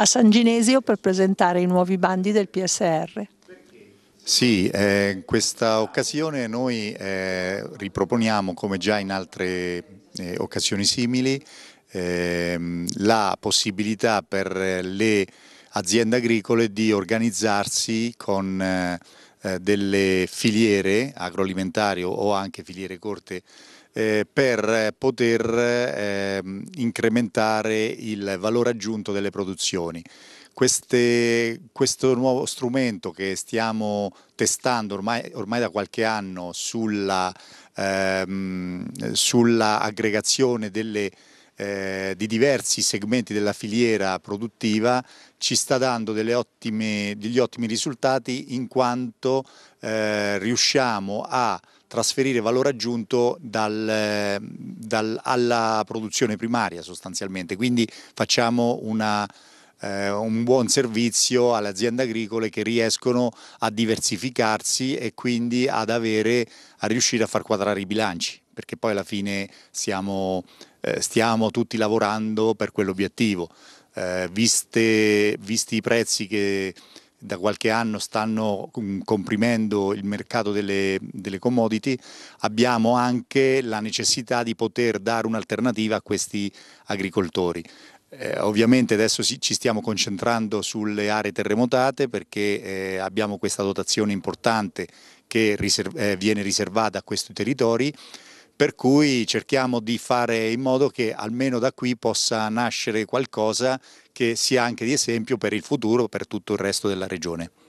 a San Ginesio per presentare i nuovi bandi del PSR. Sì, eh, in questa occasione noi eh, riproponiamo, come già in altre eh, occasioni simili, ehm, la possibilità per le aziende agricole di organizzarsi con eh, delle filiere agroalimentari o anche filiere corte eh, per poter eh, incrementare il valore aggiunto delle produzioni. Queste, questo nuovo strumento che stiamo testando ormai, ormai da qualche anno sulla, ehm, sulla aggregazione delle eh, di diversi segmenti della filiera produttiva ci sta dando ottime, degli ottimi risultati in quanto eh, riusciamo a trasferire valore aggiunto dal, dal, alla produzione primaria sostanzialmente, quindi facciamo una, eh, un buon servizio alle aziende agricole che riescono a diversificarsi e quindi ad avere, a riuscire a far quadrare i bilanci perché poi alla fine siamo, eh, stiamo tutti lavorando per quell'obiettivo. Eh, visti i prezzi che da qualche anno stanno mm, comprimendo il mercato delle, delle, commodity, abbiamo anche la necessità di poter dare un'alternativa a questi agricoltori. Eh, ovviamente adesso ci stiamo concentrando sulle aree terremotate perché eh, abbiamo questa dotazione importante che riserv eh, viene riservata a questi territori per cui cerchiamo di fare in modo che almeno da qui possa nascere qualcosa che sia anche di esempio per il futuro, per tutto il resto della regione.